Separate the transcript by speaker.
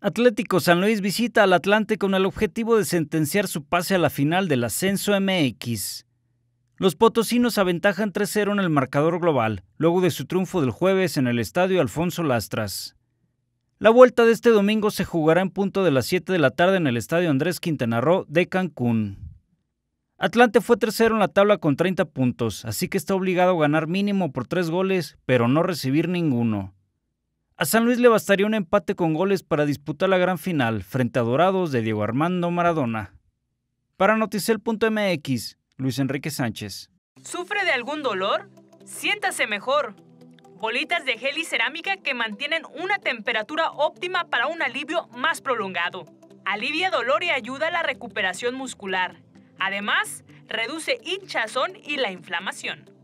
Speaker 1: Atlético San Luis visita al Atlante con el objetivo de sentenciar su pase a la final del ascenso MX. Los potosinos aventajan 3-0 en el marcador global, luego de su triunfo del jueves en el estadio Alfonso Lastras. La vuelta de este domingo se jugará en punto de las 7 de la tarde en el estadio Andrés Quintana Roo de Cancún. Atlante fue tercero en la tabla con 30 puntos, así que está obligado a ganar mínimo por tres goles, pero no recibir ninguno. A San Luis le bastaría un empate con goles para disputar la gran final frente a Dorados de Diego Armando Maradona. Para Noticel.mx, Luis Enrique Sánchez.
Speaker 2: ¿Sufre de algún dolor? Siéntase mejor. Bolitas de gel y cerámica que mantienen una temperatura óptima para un alivio más prolongado. Alivia dolor y ayuda a la recuperación muscular. Además, reduce hinchazón y la inflamación.